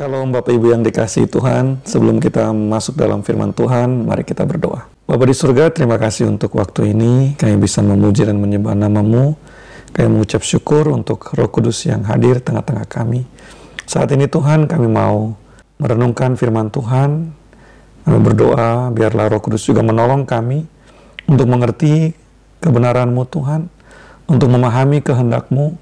Shalom Bapak Ibu yang dikasih Tuhan, sebelum kita masuk dalam firman Tuhan, mari kita berdoa. Bapak di surga, terima kasih untuk waktu ini, kami bisa memuji dan menyembah namamu, kami mengucap syukur untuk roh kudus yang hadir tengah-tengah kami. Saat ini Tuhan, kami mau merenungkan firman Tuhan, kami berdoa, biarlah roh kudus juga menolong kami untuk mengerti kebenaranmu Tuhan, untuk memahami kehendakmu,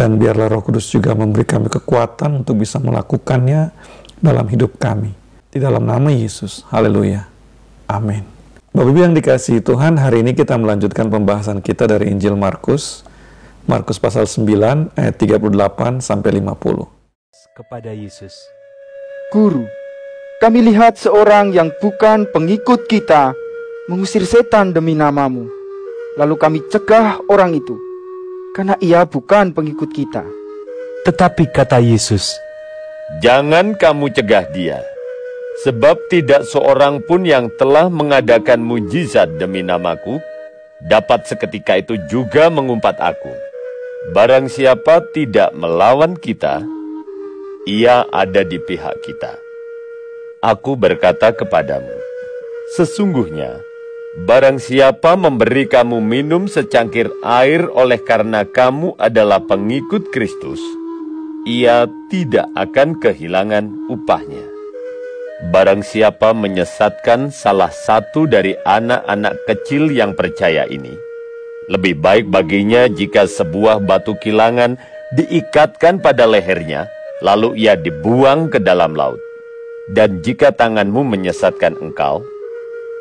dan biarlah roh kudus juga memberi kami kekuatan untuk bisa melakukannya dalam hidup kami. Di dalam nama Yesus. Haleluya. Amin. Bapak Ibu yang dikasihi Tuhan, hari ini kita melanjutkan pembahasan kita dari Injil Markus. Markus pasal 9 ayat 38 sampai 50. Kepada Yesus. Guru, kami lihat seorang yang bukan pengikut kita mengusir setan demi namamu. Lalu kami cegah orang itu karena ia bukan pengikut kita. Tetapi kata Yesus, "Jangan kamu cegah dia, sebab tidak seorang pun yang telah mengadakan mujizat demi namaku dapat seketika itu juga mengumpat aku. Barang siapa tidak melawan kita, ia ada di pihak kita." Aku berkata kepadamu, sesungguhnya Barang siapa memberi kamu minum secangkir air oleh karena kamu adalah pengikut Kristus, ia tidak akan kehilangan upahnya. Barang siapa menyesatkan salah satu dari anak-anak kecil yang percaya ini, lebih baik baginya jika sebuah batu kilangan diikatkan pada lehernya, lalu ia dibuang ke dalam laut. Dan jika tanganmu menyesatkan engkau,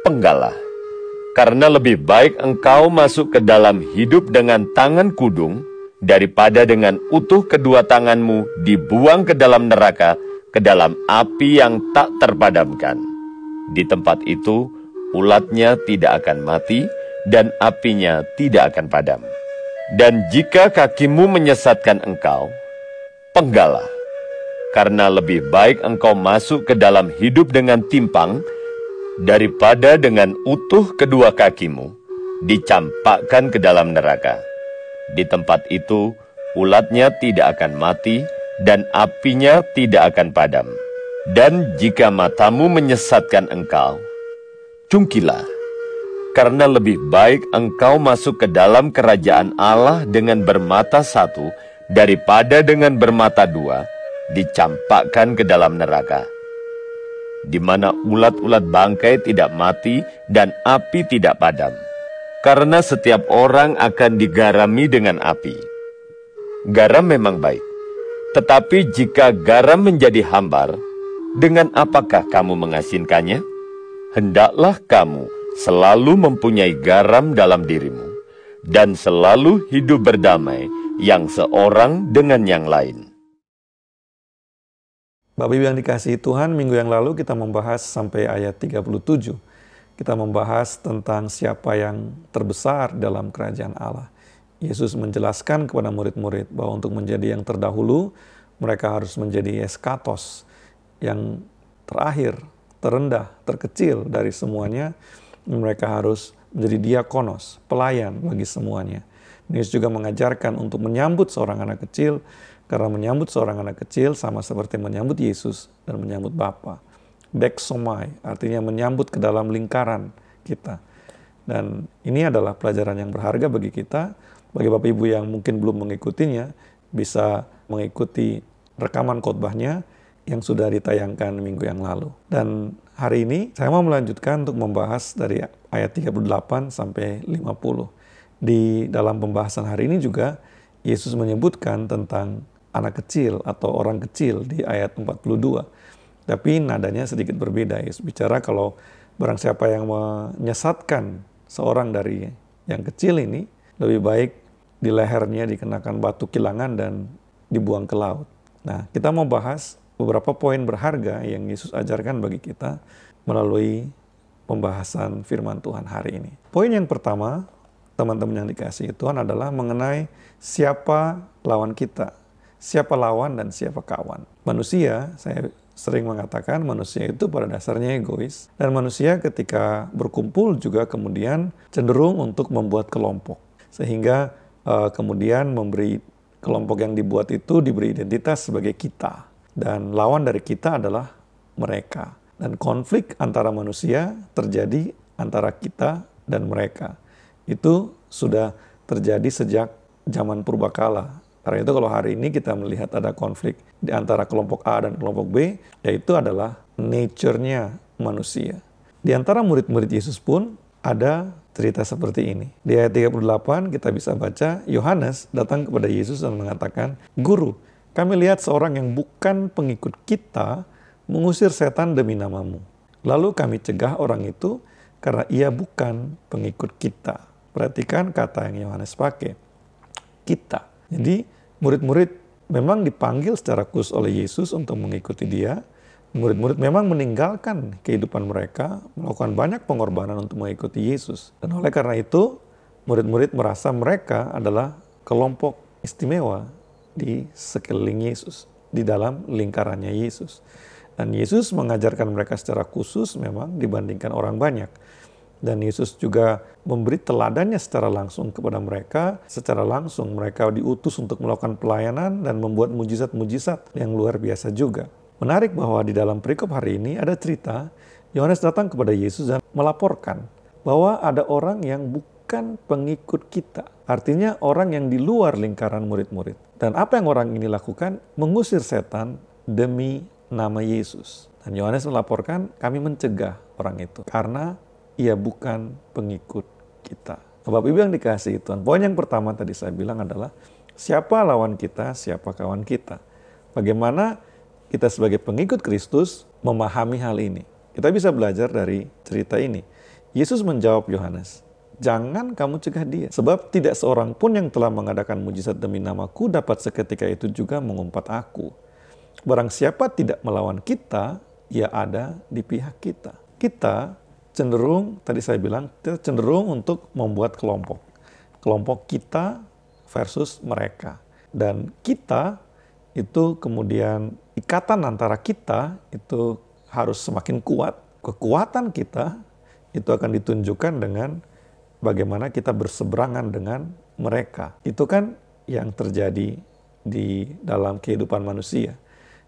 penggalah karena lebih baik engkau masuk ke dalam hidup dengan tangan kudung daripada dengan utuh kedua tanganmu dibuang ke dalam neraka, ke dalam api yang tak terpadamkan. Di tempat itu, ulatnya tidak akan mati dan apinya tidak akan padam. Dan jika kakimu menyesatkan engkau, penggalah, karena lebih baik engkau masuk ke dalam hidup dengan timpang daripada dengan utuh kedua kakimu dicampakkan ke dalam neraka. Di tempat itu, ulatnya tidak akan mati dan apinya tidak akan padam. Dan jika matamu menyesatkan engkau, cungkilah, karena lebih baik engkau masuk ke dalam kerajaan Allah dengan bermata satu daripada dengan bermata dua, dicampakkan ke dalam neraka di mana ulat-ulat bangkai tidak mati dan api tidak padam. Karena setiap orang akan digarami dengan api. Garam memang baik, tetapi jika garam menjadi hambar, dengan apakah kamu mengasinkannya? Hendaklah kamu selalu mempunyai garam dalam dirimu dan selalu hidup berdamai yang seorang dengan yang lain. Bapak Ibu yang dikasihi Tuhan, minggu yang lalu kita membahas sampai ayat 37. Kita membahas tentang siapa yang terbesar dalam kerajaan Allah. Yesus menjelaskan kepada murid-murid bahwa untuk menjadi yang terdahulu, mereka harus menjadi eskatos, yang terakhir, terendah, terkecil dari semuanya. Mereka harus menjadi diakonos, pelayan bagi semuanya. Yesus juga mengajarkan untuk menyambut seorang anak kecil, karena menyambut seorang anak kecil sama seperti menyambut Yesus dan menyambut Bapa. somai artinya menyambut ke dalam lingkaran kita. Dan ini adalah pelajaran yang berharga bagi kita, bagi Bapak Ibu yang mungkin belum mengikutinya, bisa mengikuti rekaman khotbahnya yang sudah ditayangkan minggu yang lalu. Dan hari ini saya mau melanjutkan untuk membahas dari ayat 38 sampai 50. Di dalam pembahasan hari ini juga Yesus menyebutkan tentang anak kecil atau orang kecil di ayat 42. Tapi nadanya sedikit berbeda. Yesus bicara kalau barang siapa yang menyesatkan seorang dari yang kecil ini, lebih baik di lehernya dikenakan batu kilangan dan dibuang ke laut. Nah, kita mau bahas beberapa poin berharga yang Yesus ajarkan bagi kita melalui pembahasan firman Tuhan hari ini. Poin yang pertama, teman-teman yang dikasih Tuhan adalah mengenai siapa lawan kita siapa lawan dan siapa kawan. Manusia, saya sering mengatakan manusia itu pada dasarnya egois dan manusia ketika berkumpul juga kemudian cenderung untuk membuat kelompok sehingga uh, kemudian memberi kelompok yang dibuat itu diberi identitas sebagai kita dan lawan dari kita adalah mereka dan konflik antara manusia terjadi antara kita dan mereka itu sudah terjadi sejak zaman purbakala karena itu kalau hari ini kita melihat ada konflik di antara kelompok A dan kelompok B, yaitu adalah nature-nya manusia. Di antara murid-murid Yesus pun ada cerita seperti ini. Di ayat 38 kita bisa baca Yohanes datang kepada Yesus dan mengatakan, "Guru, kami lihat seorang yang bukan pengikut kita mengusir setan demi namamu. Lalu kami cegah orang itu karena ia bukan pengikut kita." Perhatikan kata yang Yohanes pakai. Kita. Jadi murid-murid memang dipanggil secara khusus oleh Yesus untuk mengikuti dia. Murid-murid memang meninggalkan kehidupan mereka, melakukan banyak pengorbanan untuk mengikuti Yesus. Dan oleh karena itu, murid-murid merasa mereka adalah kelompok istimewa di sekeliling Yesus, di dalam lingkarannya Yesus. Dan Yesus mengajarkan mereka secara khusus memang dibandingkan orang banyak. Dan Yesus juga memberi teladannya secara langsung kepada mereka. Secara langsung mereka diutus untuk melakukan pelayanan dan membuat mujizat-mujizat yang luar biasa juga. Menarik bahwa di dalam perikop hari ini ada cerita Yohanes datang kepada Yesus dan melaporkan bahwa ada orang yang bukan pengikut kita. Artinya orang yang di luar lingkaran murid-murid. Dan apa yang orang ini lakukan? Mengusir setan demi nama Yesus. Dan Yohanes melaporkan kami mencegah orang itu karena ia bukan pengikut kita. Bapak Ibu yang dikasih Tuhan, poin yang pertama tadi saya bilang adalah siapa lawan kita, siapa kawan kita. Bagaimana kita sebagai pengikut Kristus memahami hal ini. Kita bisa belajar dari cerita ini. Yesus menjawab Yohanes, jangan kamu cegah dia. Sebab tidak seorang pun yang telah mengadakan mujizat demi namaku dapat seketika itu juga mengumpat aku. Barang siapa tidak melawan kita, ia ada di pihak kita. Kita cenderung tadi saya bilang kita cenderung untuk membuat kelompok. Kelompok kita versus mereka. Dan kita itu kemudian ikatan antara kita itu harus semakin kuat. Kekuatan kita itu akan ditunjukkan dengan bagaimana kita berseberangan dengan mereka. Itu kan yang terjadi di dalam kehidupan manusia.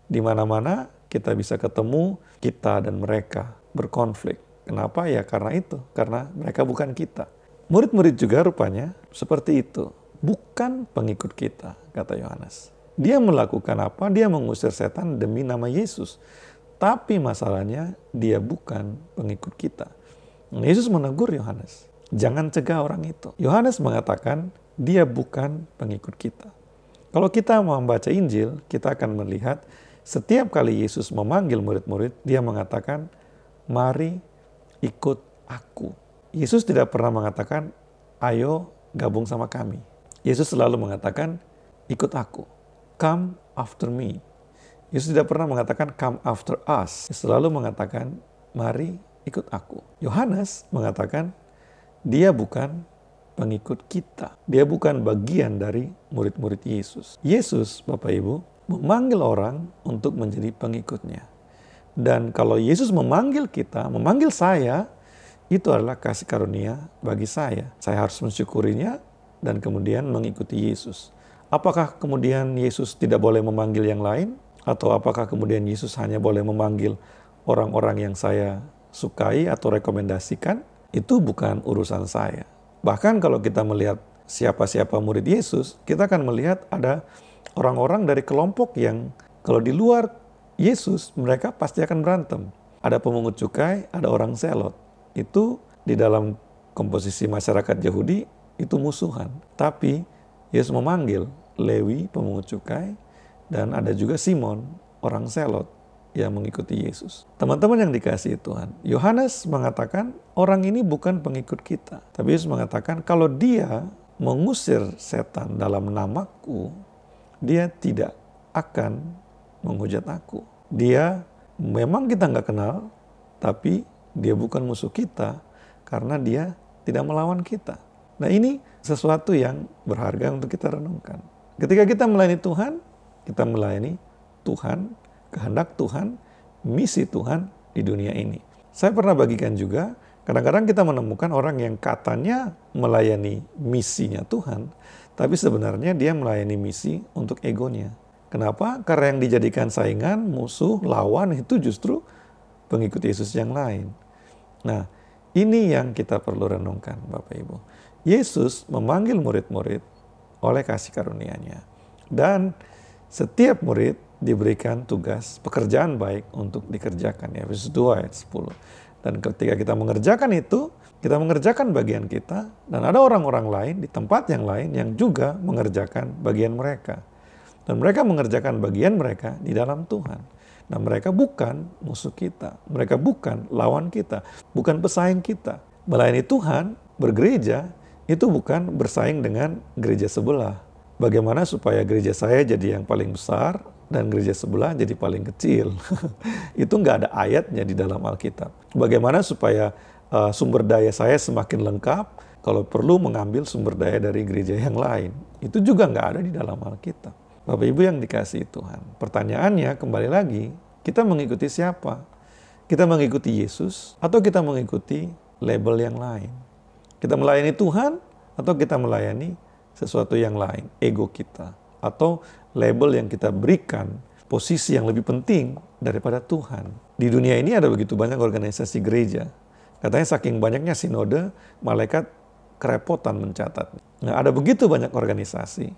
Di mana-mana kita bisa ketemu kita dan mereka berkonflik. Kenapa ya? Karena itu, karena mereka bukan kita. Murid-murid juga rupanya seperti itu, bukan pengikut kita, kata Yohanes. Dia melakukan apa? Dia mengusir setan demi nama Yesus. Tapi masalahnya dia bukan pengikut kita. Yesus menegur Yohanes, jangan cegah orang itu. Yohanes mengatakan dia bukan pengikut kita. Kalau kita mau membaca Injil, kita akan melihat setiap kali Yesus memanggil murid-murid, dia mengatakan, "Mari ikut aku. Yesus tidak pernah mengatakan, ayo gabung sama kami. Yesus selalu mengatakan, ikut aku. Come after me. Yesus tidak pernah mengatakan, come after us. Yesus selalu mengatakan, mari ikut aku. Yohanes mengatakan, dia bukan pengikut kita. Dia bukan bagian dari murid-murid Yesus. Yesus, Bapak Ibu, memanggil orang untuk menjadi pengikutnya. Dan kalau Yesus memanggil kita, memanggil saya, itu adalah kasih karunia bagi saya. Saya harus mensyukurinya dan kemudian mengikuti Yesus. Apakah kemudian Yesus tidak boleh memanggil yang lain? Atau apakah kemudian Yesus hanya boleh memanggil orang-orang yang saya sukai atau rekomendasikan? Itu bukan urusan saya. Bahkan kalau kita melihat siapa-siapa murid Yesus, kita akan melihat ada orang-orang dari kelompok yang kalau di luar Yesus, mereka pasti akan berantem. Ada pemungut cukai, ada orang selot. Itu di dalam komposisi masyarakat Yahudi itu musuhan. Tapi Yesus memanggil Lewi pemungut cukai dan ada juga Simon orang selot yang mengikuti Yesus. Teman-teman yang dikasihi Tuhan, Yohanes mengatakan orang ini bukan pengikut kita. Tapi Yesus mengatakan kalau dia mengusir setan dalam namaku, dia tidak akan menghujat aku dia memang kita nggak kenal, tapi dia bukan musuh kita karena dia tidak melawan kita. Nah ini sesuatu yang berharga untuk kita renungkan. Ketika kita melayani Tuhan, kita melayani Tuhan, kehendak Tuhan, misi Tuhan di dunia ini. Saya pernah bagikan juga, kadang-kadang kita menemukan orang yang katanya melayani misinya Tuhan, tapi sebenarnya dia melayani misi untuk egonya. Kenapa? Karena yang dijadikan saingan, musuh, lawan itu justru pengikut Yesus yang lain. Nah, ini yang kita perlu renungkan, Bapak Ibu. Yesus memanggil murid-murid oleh kasih karunia-Nya. Dan setiap murid diberikan tugas pekerjaan baik untuk dikerjakan. Ya, Yesus 2 ayat sepuluh. Dan ketika kita mengerjakan itu, kita mengerjakan bagian kita dan ada orang-orang lain di tempat yang lain yang juga mengerjakan bagian mereka. Dan mereka mengerjakan bagian mereka di dalam Tuhan. Nah mereka bukan musuh kita. Mereka bukan lawan kita. Bukan pesaing kita. Melayani Tuhan, bergereja, itu bukan bersaing dengan gereja sebelah. Bagaimana supaya gereja saya jadi yang paling besar, dan gereja sebelah jadi paling kecil. itu nggak ada ayatnya di dalam Alkitab. Bagaimana supaya uh, sumber daya saya semakin lengkap, kalau perlu mengambil sumber daya dari gereja yang lain. Itu juga nggak ada di dalam Alkitab. Bapak Ibu yang dikasihi Tuhan. Pertanyaannya kembali lagi, kita mengikuti siapa? Kita mengikuti Yesus atau kita mengikuti label yang lain? Kita melayani Tuhan atau kita melayani sesuatu yang lain, ego kita atau label yang kita berikan posisi yang lebih penting daripada Tuhan. Di dunia ini ada begitu banyak organisasi gereja. Katanya saking banyaknya sinode, malaikat kerepotan mencatat. Nah, ada begitu banyak organisasi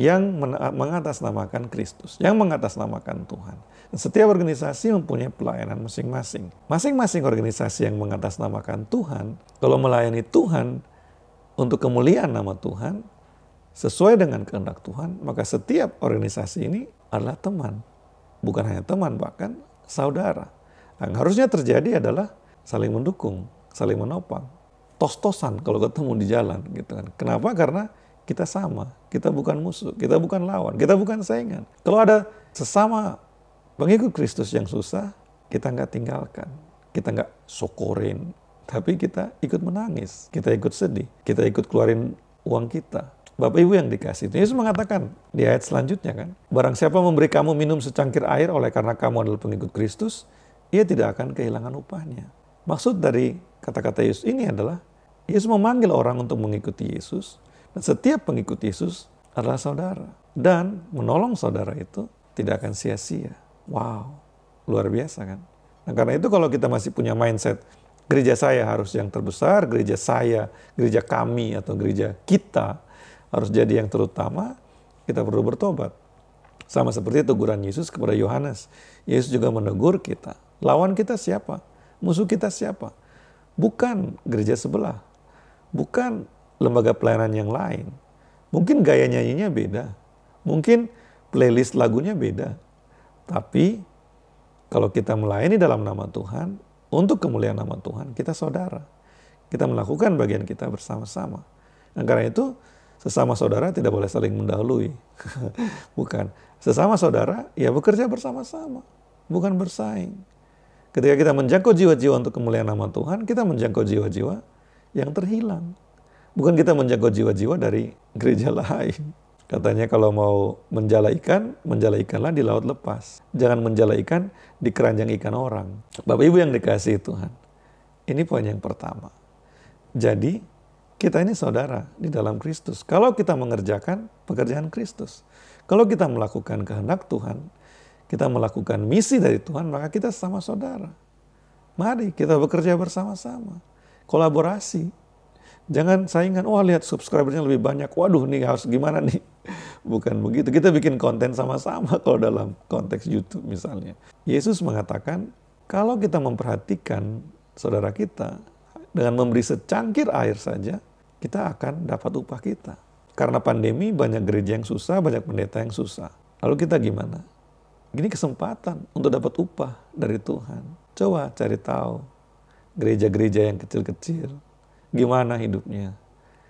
yang mengatasnamakan Kristus, yang mengatasnamakan Tuhan. Setiap organisasi mempunyai pelayanan masing-masing. Masing-masing organisasi yang mengatasnamakan Tuhan, kalau melayani Tuhan untuk kemuliaan nama Tuhan, sesuai dengan kehendak Tuhan, maka setiap organisasi ini adalah teman. Bukan hanya teman, bahkan saudara. Yang harusnya terjadi adalah saling mendukung, saling menopang. Tos-tosan kalau ketemu di jalan gitu kan. Kenapa? Karena kita sama, kita bukan musuh, kita bukan lawan, kita bukan saingan. Kalau ada sesama pengikut Kristus yang susah, kita nggak tinggalkan, kita nggak sokorin, tapi kita ikut menangis, kita ikut sedih, kita ikut keluarin uang kita. Bapak Ibu yang dikasih. Yesus mengatakan di ayat selanjutnya kan, barang siapa memberi kamu minum secangkir air oleh karena kamu adalah pengikut Kristus, ia tidak akan kehilangan upahnya. Maksud dari kata-kata Yesus ini adalah Yesus memanggil orang untuk mengikuti Yesus, dan setiap pengikut Yesus adalah saudara. Dan menolong saudara itu tidak akan sia-sia. Wow, luar biasa kan? Nah karena itu kalau kita masih punya mindset, gereja saya harus yang terbesar, gereja saya, gereja kami atau gereja kita harus jadi yang terutama, kita perlu bertobat. Sama seperti teguran Yesus kepada Yohanes. Yesus juga menegur kita. Lawan kita siapa? Musuh kita siapa? Bukan gereja sebelah. Bukan lembaga pelayanan yang lain. Mungkin gaya nyanyinya beda. Mungkin playlist lagunya beda. Tapi kalau kita melayani dalam nama Tuhan, untuk kemuliaan nama Tuhan, kita saudara. Kita melakukan bagian kita bersama-sama. Dan nah, karena itu, sesama saudara tidak boleh saling mendahului. Bukan. Sesama saudara, ya bekerja bersama-sama. Bukan bersaing. Ketika kita menjangkau jiwa-jiwa untuk kemuliaan nama Tuhan, kita menjangkau jiwa-jiwa yang terhilang. Bukan kita menjaga jiwa-jiwa dari gereja lain. Katanya kalau mau menjala ikan, menjala ikanlah di laut lepas. Jangan menjala ikan di keranjang ikan orang. Bapak Ibu yang dikasih Tuhan. Ini poin yang pertama. Jadi kita ini saudara di dalam Kristus. Kalau kita mengerjakan pekerjaan Kristus. Kalau kita melakukan kehendak Tuhan, kita melakukan misi dari Tuhan, maka kita sama saudara. Mari kita bekerja bersama-sama. Kolaborasi Jangan saingan, wah lihat subscribernya lebih banyak, waduh nih harus gimana nih. Bukan begitu, kita bikin konten sama-sama kalau dalam konteks YouTube misalnya. Yesus mengatakan, kalau kita memperhatikan saudara kita, dengan memberi secangkir air saja, kita akan dapat upah kita. Karena pandemi banyak gereja yang susah, banyak pendeta yang susah. Lalu kita gimana? Ini kesempatan untuk dapat upah dari Tuhan. Coba cari tahu gereja-gereja yang kecil-kecil, gimana hidupnya,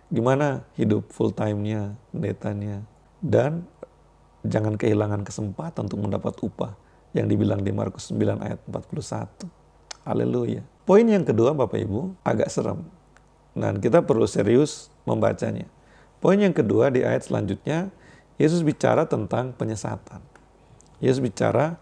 gimana hidup full time-nya, pendetanya, dan jangan kehilangan kesempatan untuk mendapat upah yang dibilang di Markus 9 ayat 41. Haleluya. Poin yang kedua Bapak Ibu agak serem. Dan kita perlu serius membacanya. Poin yang kedua di ayat selanjutnya, Yesus bicara tentang penyesatan. Yesus bicara,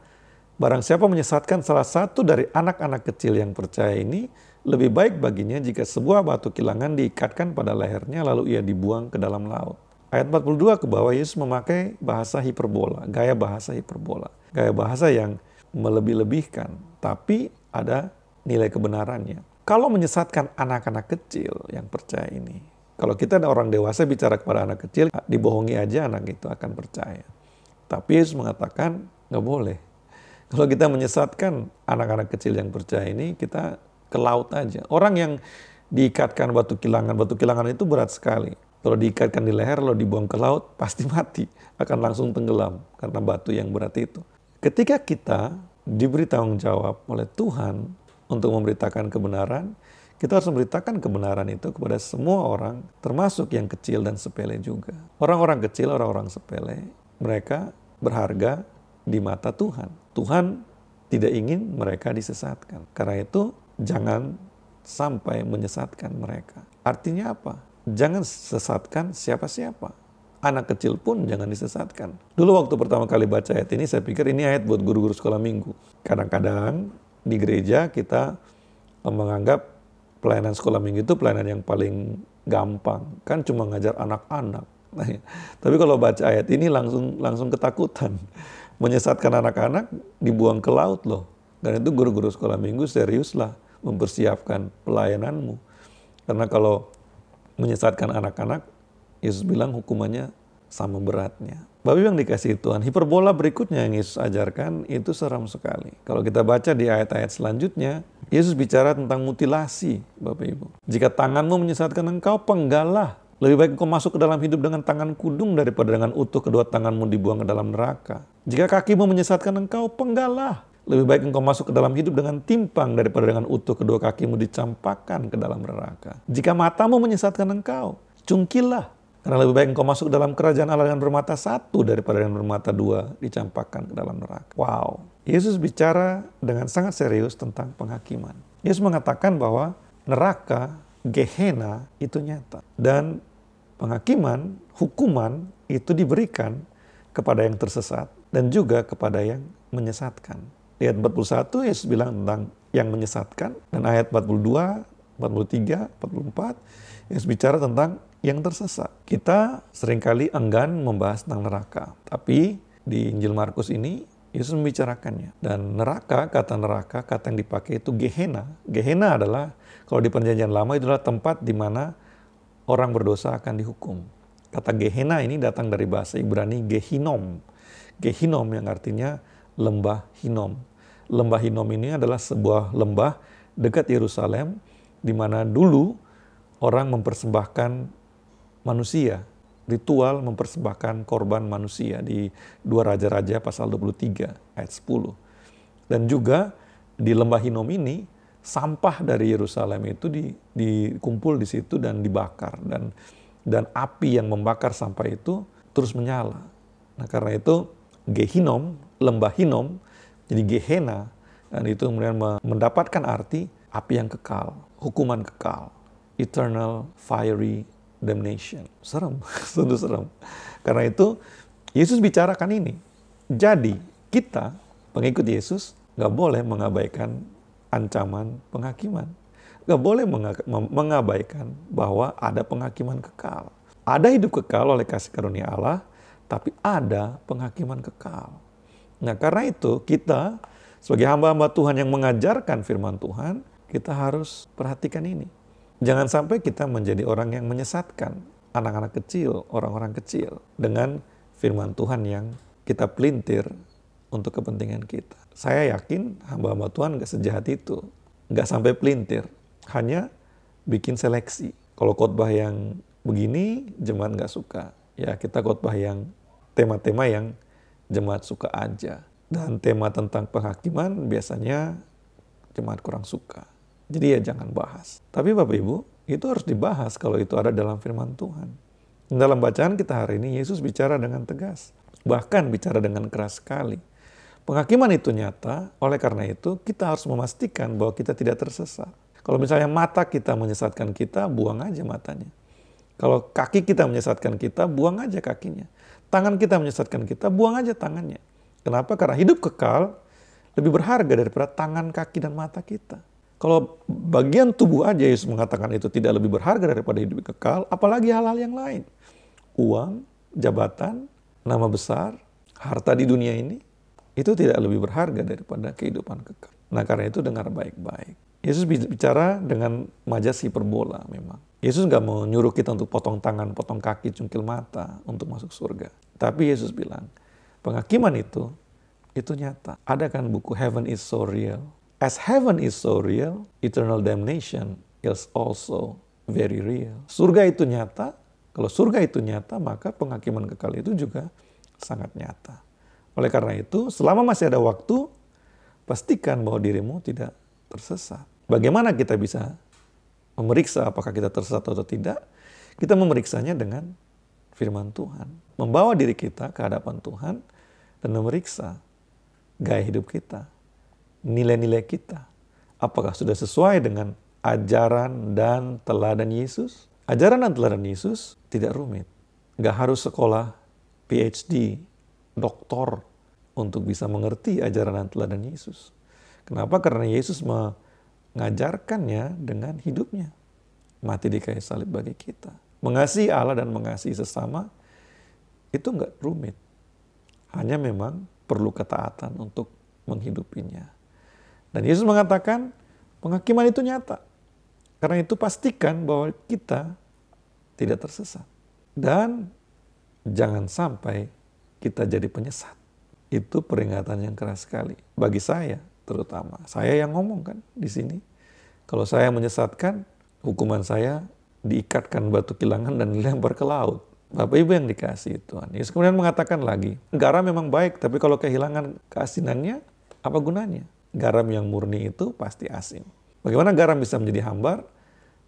barang siapa menyesatkan salah satu dari anak-anak kecil yang percaya ini, lebih baik baginya jika sebuah batu kilangan diikatkan pada lehernya lalu ia dibuang ke dalam laut. Ayat 42 ke bawah Yesus memakai bahasa hiperbola, gaya bahasa hiperbola. Gaya bahasa yang melebih-lebihkan, tapi ada nilai kebenarannya. Kalau menyesatkan anak-anak kecil yang percaya ini, kalau kita ada orang dewasa bicara kepada anak kecil, dibohongi aja anak itu akan percaya. Tapi Yesus mengatakan, nggak boleh. Kalau kita menyesatkan anak-anak kecil yang percaya ini, kita ke laut aja. Orang yang diikatkan batu kilangan, batu kilangan itu berat sekali. Kalau diikatkan di leher, lo dibuang ke laut, pasti mati. Akan langsung tenggelam karena batu yang berat itu. Ketika kita diberi tanggung jawab oleh Tuhan untuk memberitakan kebenaran, kita harus memberitakan kebenaran itu kepada semua orang, termasuk yang kecil dan sepele juga. Orang-orang kecil, orang-orang sepele, mereka berharga di mata Tuhan. Tuhan tidak ingin mereka disesatkan. Karena itu, jangan sampai menyesatkan mereka. Artinya apa? Jangan sesatkan siapa-siapa. Anak kecil pun jangan disesatkan. Dulu waktu pertama kali baca ayat ini, saya pikir ini ayat buat guru-guru sekolah minggu. Kadang-kadang di gereja kita eh, menganggap pelayanan sekolah minggu itu pelayanan yang paling gampang. Kan cuma ngajar anak-anak. Nah, Tapi kalau baca ayat ini langsung langsung ketakutan. Menyesatkan anak-anak dibuang ke laut loh. Dan itu guru-guru sekolah minggu serius lah mempersiapkan pelayananmu. Karena kalau menyesatkan anak-anak, Yesus bilang hukumannya sama beratnya. Bapak yang dikasih Tuhan, hiperbola berikutnya yang Yesus ajarkan itu seram sekali. Kalau kita baca di ayat-ayat selanjutnya, Yesus bicara tentang mutilasi, Bapak Ibu. Jika tanganmu menyesatkan engkau, penggalah. Lebih baik engkau masuk ke dalam hidup dengan tangan kudung daripada dengan utuh kedua tanganmu dibuang ke dalam neraka. Jika kakimu menyesatkan engkau, penggalah. Lebih baik engkau masuk ke dalam hidup dengan timpang daripada dengan utuh kedua kakimu dicampakkan ke dalam neraka. Jika matamu menyesatkan engkau, cungkilah. Karena lebih baik engkau masuk ke dalam kerajaan Allah dengan bermata satu daripada dengan bermata dua dicampakkan ke dalam neraka. Wow. Yesus bicara dengan sangat serius tentang penghakiman. Yesus mengatakan bahwa neraka, Gehenna itu nyata. Dan penghakiman, hukuman itu diberikan kepada yang tersesat dan juga kepada yang menyesatkan. Di ayat 41 Yesus bilang tentang yang menyesatkan dan ayat 42, 43, 44 Yesus bicara tentang yang tersesat. Kita seringkali enggan membahas tentang neraka, tapi di Injil Markus ini Yesus membicarakannya. Dan neraka, kata neraka, kata yang dipakai itu Gehenna. Gehenna adalah, kalau di perjanjian lama itu adalah tempat di mana orang berdosa akan dihukum. Kata Gehenna ini datang dari bahasa Ibrani Gehinom. Gehinom yang artinya lembah Hinom. Lembah Hinom ini adalah sebuah lembah dekat Yerusalem di mana dulu orang mempersembahkan manusia, ritual mempersembahkan korban manusia di dua raja-raja pasal 23 ayat 10. Dan juga di lembah Hinom ini sampah dari Yerusalem itu di, dikumpul di situ dan dibakar dan dan api yang membakar sampah itu terus menyala. Nah, karena itu Gehinom, lembah Hinom, jadi Gehenna, dan itu kemudian mendapatkan arti api yang kekal, hukuman kekal, eternal fiery damnation. Serem, sungguh serem. Karena itu Yesus bicarakan ini. Jadi kita pengikut Yesus nggak boleh mengabaikan ancaman penghakiman. Nggak boleh mengabaikan bahwa ada penghakiman kekal. Ada hidup kekal oleh kasih karunia Allah, tapi ada penghakiman kekal. Nah, karena itu kita sebagai hamba-hamba Tuhan yang mengajarkan firman Tuhan, kita harus perhatikan ini. Jangan sampai kita menjadi orang yang menyesatkan anak-anak kecil, orang-orang kecil dengan firman Tuhan yang kita pelintir untuk kepentingan kita. Saya yakin hamba-hamba Tuhan gak sejahat itu. Gak sampai pelintir. Hanya bikin seleksi. Kalau khotbah yang begini, jemaat gak suka. Ya kita khotbah yang tema-tema yang jemaat suka aja. Dan tema tentang penghakiman biasanya jemaat kurang suka. Jadi ya jangan bahas. Tapi Bapak Ibu, itu harus dibahas kalau itu ada dalam firman Tuhan. Dalam bacaan kita hari ini, Yesus bicara dengan tegas. Bahkan bicara dengan keras sekali. Penghakiman itu nyata, oleh karena itu kita harus memastikan bahwa kita tidak tersesat. Kalau misalnya mata kita menyesatkan kita, buang aja matanya. Kalau kaki kita menyesatkan kita, buang aja kakinya tangan kita menyesatkan kita, buang aja tangannya. Kenapa? Karena hidup kekal lebih berharga daripada tangan, kaki, dan mata kita. Kalau bagian tubuh aja Yesus mengatakan itu tidak lebih berharga daripada hidup kekal, apalagi hal-hal yang lain. Uang, jabatan, nama besar, harta di dunia ini, itu tidak lebih berharga daripada kehidupan kekal. Nah karena itu dengar baik-baik. Yesus bicara dengan majas hiperbola memang. Yesus nggak mau nyuruh kita untuk potong tangan, potong kaki, cungkil mata untuk masuk surga. Tapi Yesus bilang, penghakiman itu, itu nyata. Ada kan buku Heaven is so real. As heaven is so real, eternal damnation is also very real. Surga itu nyata. Kalau surga itu nyata, maka penghakiman kekal itu juga sangat nyata. Oleh karena itu, selama masih ada waktu, pastikan bahwa dirimu tidak tersesat. Bagaimana kita bisa memeriksa apakah kita tersesat atau tidak, kita memeriksanya dengan firman Tuhan. Membawa diri kita ke hadapan Tuhan dan memeriksa gaya hidup kita, nilai-nilai kita. Apakah sudah sesuai dengan ajaran dan teladan Yesus? Ajaran dan teladan Yesus tidak rumit. Gak harus sekolah PhD, doktor untuk bisa mengerti ajaran dan teladan Yesus. Kenapa? Karena Yesus me mengajarkannya dengan hidupnya. Mati di kayu salib bagi kita. Mengasihi Allah dan mengasihi sesama itu nggak rumit. Hanya memang perlu ketaatan untuk menghidupinya. Dan Yesus mengatakan penghakiman itu nyata. Karena itu pastikan bahwa kita tidak tersesat. Dan jangan sampai kita jadi penyesat. Itu peringatan yang keras sekali. Bagi saya terutama. Saya yang ngomong kan di sini. Kalau saya menyesatkan, hukuman saya diikatkan batu kilangan dan dilempar ke laut. Bapak Ibu yang dikasih Tuhan. Yesus kemudian mengatakan lagi, garam memang baik, tapi kalau kehilangan keasinannya, apa gunanya? Garam yang murni itu pasti asin. Bagaimana garam bisa menjadi hambar?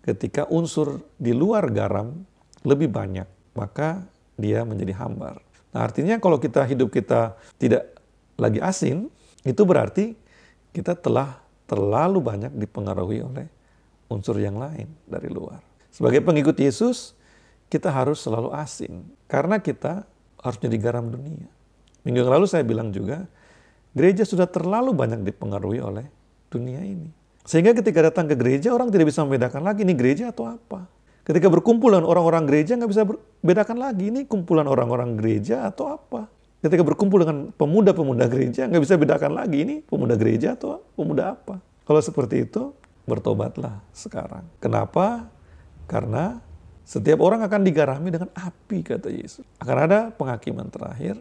Ketika unsur di luar garam lebih banyak, maka dia menjadi hambar. Nah artinya kalau kita hidup kita tidak lagi asin, itu berarti kita telah terlalu banyak dipengaruhi oleh unsur yang lain dari luar. Sebagai pengikut Yesus, kita harus selalu asin karena kita harus jadi garam dunia. Minggu yang lalu saya bilang juga, gereja sudah terlalu banyak dipengaruhi oleh dunia ini. Sehingga ketika datang ke gereja, orang tidak bisa membedakan lagi ini gereja atau apa. Ketika berkumpulan orang-orang gereja, nggak bisa bedakan lagi ini kumpulan orang-orang gereja atau apa ketika berkumpul dengan pemuda-pemuda gereja, nggak bisa bedakan lagi ini pemuda gereja atau pemuda apa. Kalau seperti itu, bertobatlah sekarang. Kenapa? Karena setiap orang akan digarami dengan api, kata Yesus. Akan ada penghakiman terakhir,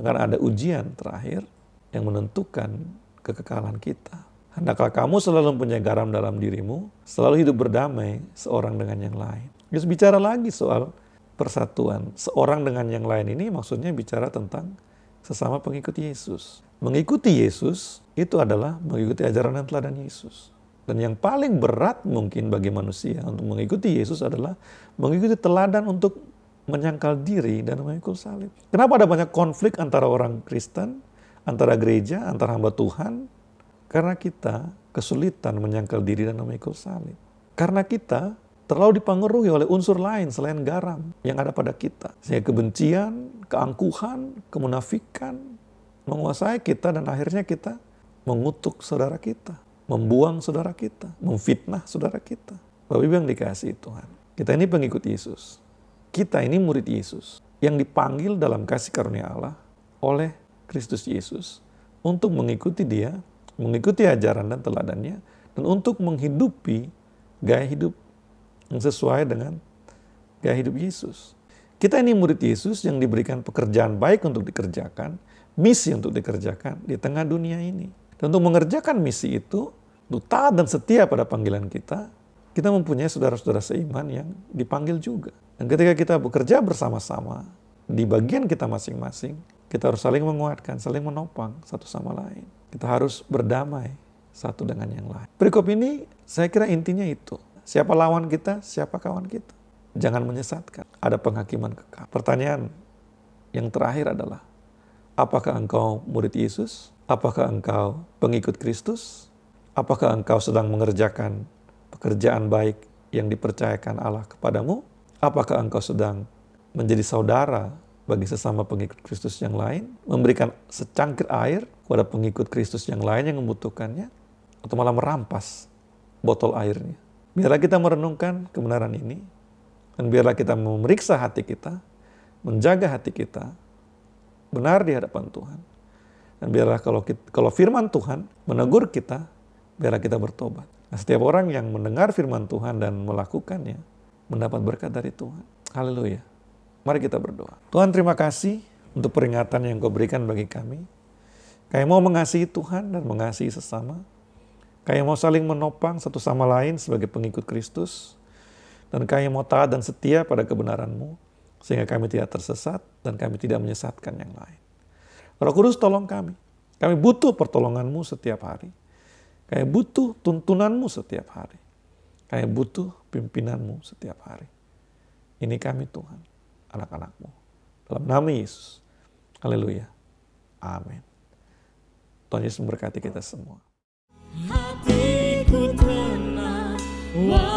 akan ada ujian terakhir yang menentukan kekekalan kita. Hendaklah kamu selalu punya garam dalam dirimu, selalu hidup berdamai seorang dengan yang lain. Terus bicara lagi soal persatuan seorang dengan yang lain ini maksudnya bicara tentang sesama pengikut Yesus. Mengikuti Yesus itu adalah mengikuti ajaran dan teladan Yesus. Dan yang paling berat mungkin bagi manusia untuk mengikuti Yesus adalah mengikuti teladan untuk menyangkal diri dan memikul salib. Kenapa ada banyak konflik antara orang Kristen, antara gereja, antara hamba Tuhan? Karena kita kesulitan menyangkal diri dan memikul salib. Karena kita terlalu dipengaruhi oleh unsur lain selain garam yang ada pada kita. Sehingga kebencian, keangkuhan, kemunafikan menguasai kita dan akhirnya kita mengutuk saudara kita, membuang saudara kita, memfitnah saudara kita. Bapak Ibu yang dikasih Tuhan, kita ini pengikut Yesus. Kita ini murid Yesus yang dipanggil dalam kasih karunia Allah oleh Kristus Yesus untuk mengikuti dia, mengikuti ajaran dan teladannya, dan untuk menghidupi gaya hidup yang sesuai dengan gaya hidup Yesus. Kita ini murid Yesus yang diberikan pekerjaan baik untuk dikerjakan, misi untuk dikerjakan di tengah dunia ini. Dan untuk mengerjakan misi itu, untuk taat dan setia pada panggilan kita, kita mempunyai saudara-saudara seiman yang dipanggil juga. Dan ketika kita bekerja bersama-sama, di bagian kita masing-masing, kita harus saling menguatkan, saling menopang satu sama lain. Kita harus berdamai satu dengan yang lain. Perikop ini saya kira intinya itu. Siapa lawan kita? Siapa kawan kita? Jangan menyesatkan. Ada penghakiman kekal. Pertanyaan yang terakhir adalah, apakah engkau murid Yesus? Apakah engkau pengikut Kristus? Apakah engkau sedang mengerjakan pekerjaan baik yang dipercayakan Allah kepadamu? Apakah engkau sedang menjadi saudara bagi sesama pengikut Kristus yang lain? Memberikan secangkir air kepada pengikut Kristus yang lain yang membutuhkannya? Atau malah merampas botol airnya? Biarlah kita merenungkan kebenaran ini, dan biarlah kita memeriksa hati kita, menjaga hati kita, benar di hadapan Tuhan. Dan biarlah kalau, kita, kalau firman Tuhan menegur kita, biarlah kita bertobat. Nah, setiap orang yang mendengar firman Tuhan dan melakukannya, mendapat berkat dari Tuhan. Haleluya. Mari kita berdoa. Tuhan terima kasih untuk peringatan yang kau berikan bagi kami. Kami mau mengasihi Tuhan dan mengasihi sesama. Kaya mau saling menopang satu sama lain sebagai pengikut Kristus, dan kami mau taat dan setia pada kebenaranmu, sehingga kami tidak tersesat dan kami tidak menyesatkan yang lain. Roh Kudus tolong kami. Kami butuh pertolonganmu setiap hari. Kami butuh tuntunanmu setiap hari. Kami butuh pimpinanmu setiap hari. Ini kami Tuhan, anak-anakmu. Dalam nama Yesus. Haleluya. Amin. Tuhan Yesus memberkati kita semua hatiku tenang